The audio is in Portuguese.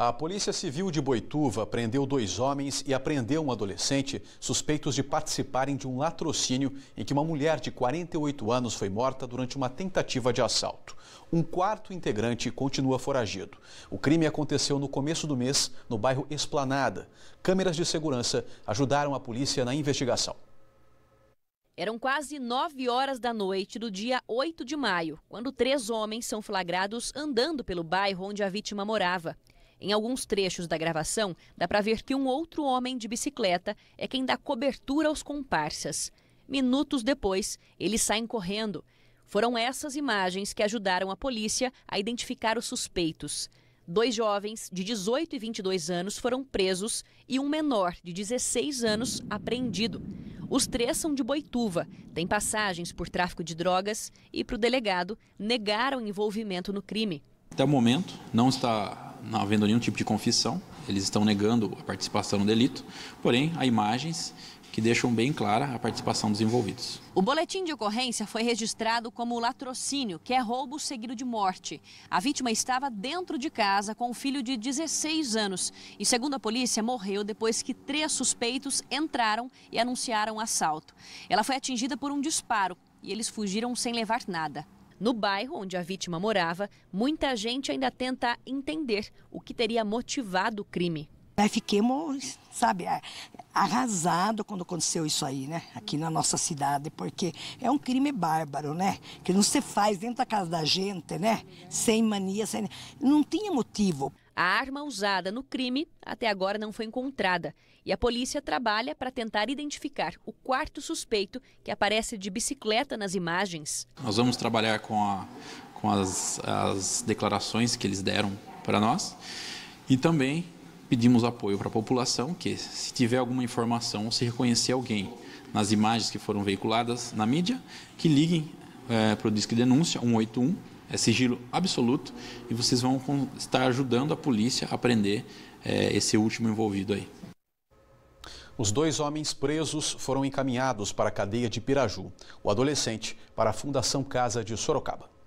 A Polícia Civil de Boituva prendeu dois homens e apreendeu um adolescente suspeitos de participarem de um latrocínio em que uma mulher de 48 anos foi morta durante uma tentativa de assalto. Um quarto integrante continua foragido. O crime aconteceu no começo do mês no bairro Esplanada. Câmeras de segurança ajudaram a polícia na investigação. Eram quase 9 horas da noite do dia 8 de maio, quando três homens são flagrados andando pelo bairro onde a vítima morava. Em alguns trechos da gravação, dá para ver que um outro homem de bicicleta é quem dá cobertura aos comparsas. Minutos depois, eles saem correndo. Foram essas imagens que ajudaram a polícia a identificar os suspeitos. Dois jovens de 18 e 22 anos foram presos e um menor de 16 anos apreendido. Os três são de Boituva, têm passagens por tráfico de drogas e, para o delegado, negaram envolvimento no crime. Até o momento, não está não havendo nenhum tipo de confissão, eles estão negando a participação no delito, porém há imagens que deixam bem clara a participação dos envolvidos. O boletim de ocorrência foi registrado como latrocínio, que é roubo seguido de morte. A vítima estava dentro de casa com um filho de 16 anos e, segundo a polícia, morreu depois que três suspeitos entraram e anunciaram o assalto. Ela foi atingida por um disparo e eles fugiram sem levar nada. No bairro onde a vítima morava, muita gente ainda tenta entender o que teria motivado o crime. Nós é, fiquemos, sabe, é, arrasado quando aconteceu isso aí, né? Aqui na nossa cidade, porque é um crime bárbaro, né? Que não se faz dentro da casa da gente, né? Sem mania, sem... Não tinha motivo. A arma usada no crime até agora não foi encontrada e a polícia trabalha para tentar identificar o quarto suspeito que aparece de bicicleta nas imagens. Nós vamos trabalhar com, a, com as, as declarações que eles deram para nós e também pedimos apoio para a população que, se tiver alguma informação ou se reconhecer alguém nas imagens que foram veiculadas na mídia, que liguem é, eh, para o Disque Denúncia 181 é sigilo absoluto e vocês vão estar ajudando a polícia a prender é, esse último envolvido aí. Os dois homens presos foram encaminhados para a cadeia de Piraju, o adolescente para a Fundação Casa de Sorocaba.